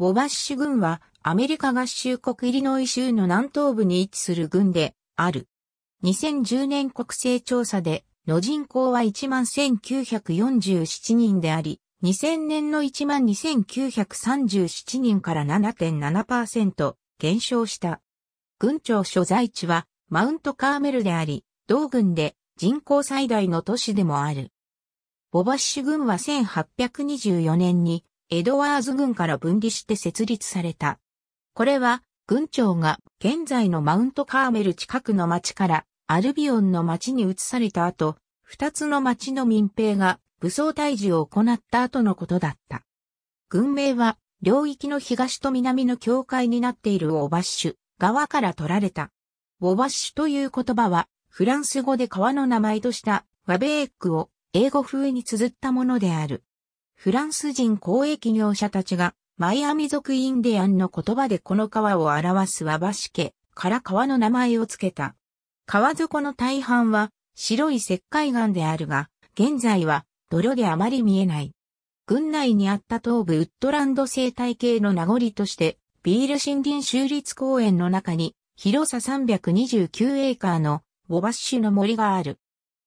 ウォバッシュ郡はアメリカ合衆国イリノイ州の南東部に位置する郡である。2010年国勢調査での人口は11,947人であり、2000年の12,937人から7.7%減少した。郡庁所在地はマウントカーメルであり、同郡で人口最大の都市でもある。ボバッシュ郡は1824年にエドワーズ軍から分離して設立された。これは、軍長が現在のマウントカーメル近くの町からアルビオンの町に移された後、二つの町の民兵が武装退治を行った後のことだった。軍名は領域の東と南の境界になっているオバッシュ側から取られた。オバッシュという言葉はフランス語で川の名前としたワベーックを英語風に綴ったものである。フランス人公益業者たちが、マイアミ族インディアンの言葉でこの川を表すワバシ家から川の名前を付けた。川底の大半は白い石灰岩であるが、現在は泥であまり見えない。軍内にあった東部ウッドランド生態系の名残として、ビール森林州立公園の中に広さ329エーカーのウォバッシュの森がある。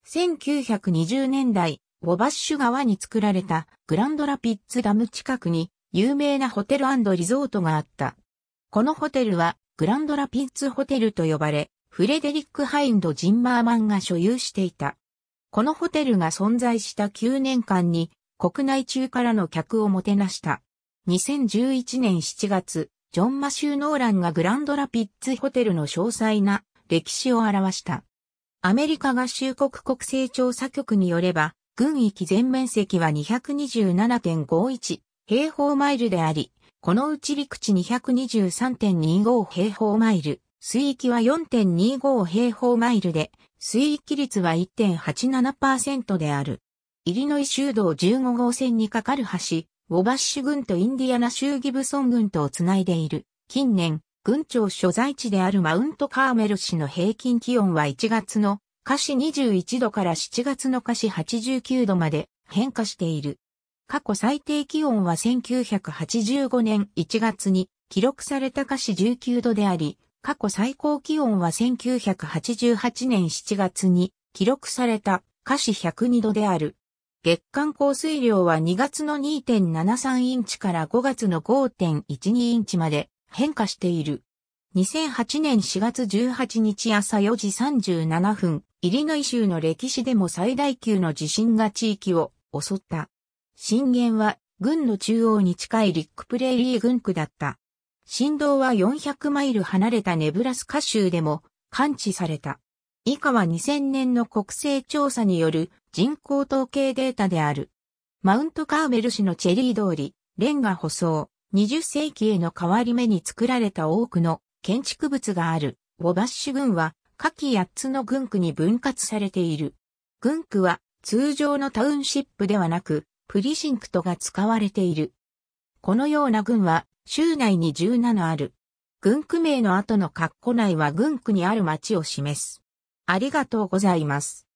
1920年代、ボバッシュ川に作られたグランドラピッツダム近くに有名なホテルリゾートがあった。このホテルはグランドラピッツホテルと呼ばれ、フレデリック・ハインド・ジンマーマンが所有していた。このホテルが存在した9年間に国内中からの客をもてなした。2011年7月、ジョン・マシュー・ノーランがグランドラピッツホテルの詳細な歴史を表した。アメリカ合衆国国勢調査局によれば、軍域全面積は227.51平方マイルであり、このうち陸地223.25平方マイル、水域は4.25平方マイルで、水域率は1.87%である。イリノイ州道15号線に架かる橋、ウォバッシュ郡とインディアナ州ギブソン郡とをつないでいる。近年、郡庁所在地であるマウントカーメル市の平均気温は1月の華氏21度から7月の華氏89度まで変化している。過去最低気温は1985年1月に記録された華氏19度であり、過去最高気温は1988年7月に記録された華氏102度である。月間降水量は2月の2.73インチから5月の5.12インチまで変化している。2008年4月18日朝4時37分、イリノイ州の歴史でも最大級の地震が地域を襲った。震源は軍の中央に近いリックプレイリー軍区だった。振動は400マイル離れたネブラスカ州でも感知された。以下は2000年の国勢調査による人口統計データである。マウントカーメル市のチェリー通り、レンガ舗装、20世紀への変わり目に作られた多くの建築物があるウォバッシュ郡は下記8つの郡区に分割されている。郡区は通常のタウンシップではなく、プリシンクトが使われている。このような郡は州内に17ある。郡区名の後の括弧内は郡区にある町を示す。ありがとうございます。